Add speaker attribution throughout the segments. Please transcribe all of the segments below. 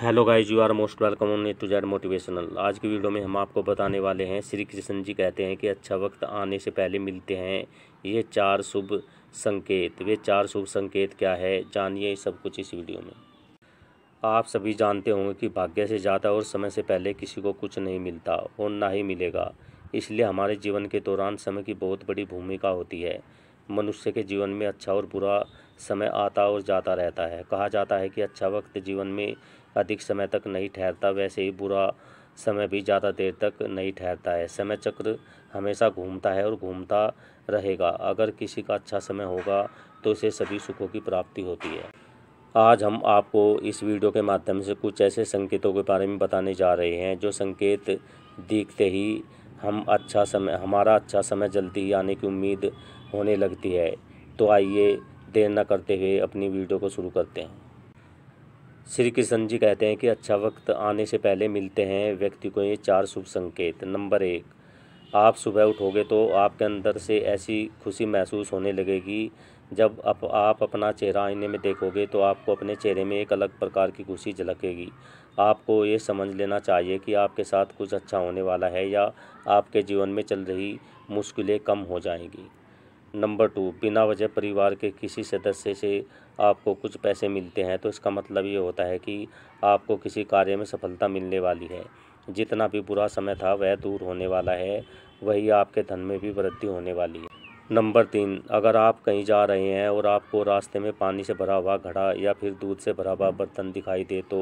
Speaker 1: hello guys you are most welcome on to Z motivational आज की video में हम आपको बताने वाले हैं श्री कृष्ण जी कहते हैं कि अच्छा वक्त आने से पहले मिलते हैं ये चार शुभ संकेत वे चार शुभ संकेत क्या है जानिए सब कुछ इस वीडियो में आप सभी जानते होंगे कि भाग्य से ज़्यादा और समय से पहले किसी को कुछ नहीं मिलता और ना ही मिलेगा इसलिए हमारे जीवन के दौरान समय की बहुत बड़ी भूमिका होती है मनुष्य के जीवन में अच्छा और बुरा समय आता और जाता रहता है कहा जाता है कि अच्छा वक्त जीवन में अधिक समय तक नहीं ठहरता वैसे ही बुरा समय भी ज़्यादा देर तक नहीं ठहरता है समय चक्र हमेशा घूमता है और घूमता रहेगा अगर किसी का अच्छा समय होगा तो उसे सभी सुखों की प्राप्ति होती है आज हम आपको इस वीडियो के माध्यम से कुछ ऐसे संकेतों के बारे में बताने जा रहे हैं जो संकेत दिखते ही हम अच्छा समय हमारा अच्छा समय जल्दी ही आने की उम्मीद होने लगती है तो आइए देर न करते हुए अपनी वीडियो को शुरू करते हैं श्री कृष्ण जी कहते हैं कि अच्छा वक्त आने से पहले मिलते हैं व्यक्ति को ये चार शुभ संकेत नंबर एक आप सुबह उठोगे तो आपके अंदर से ऐसी खुशी महसूस होने लगेगी जब आप आप अपना चेहरा आईने में देखोगे तो आपको अपने चेहरे में एक अलग प्रकार की खुशी झलकेगी आपको ये समझ लेना चाहिए कि आपके साथ कुछ अच्छा होने वाला है या आपके जीवन में चल रही मुश्किलें कम हो जाएंगी नंबर टू बिना वजह परिवार के किसी सदस्य से आपको कुछ पैसे मिलते हैं तो इसका मतलब ये होता है कि आपको किसी कार्य में सफलता मिलने वाली है जितना भी बुरा समय था वह दूर होने वाला है वही आपके धन में भी वृद्धि होने वाली है नंबर तीन अगर आप कहीं जा रहे हैं और आपको रास्ते में पानी से भरा हुआ घड़ा या फिर दूध से भरा हुआ बर्तन दिखाई दे तो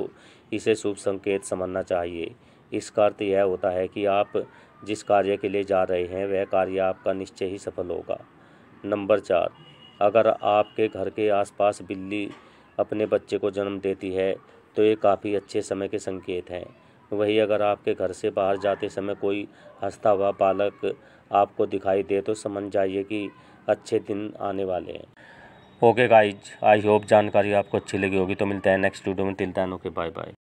Speaker 1: इसे शुभ संकेत समझना चाहिए इसका अर्थ यह होता है कि आप जिस कार्य के लिए जा रहे हैं वह कार्य आपका निश्चय ही सफल होगा नंबर चार अगर आपके घर के आसपास बिल्ली अपने बच्चे को जन्म देती है तो ये काफ़ी अच्छे समय के संकेत हैं वही अगर आपके घर से बाहर जाते समय कोई हंसता हुआ बालक आपको दिखाई दे तो समझ जाइए कि अच्छे दिन आने वाले हैं ओके गाइज आई होप जानकारी आपको अच्छी लगी होगी तो मिलते हैं नेक्स्ट वीडियो में तिलता है ओके बाय बाय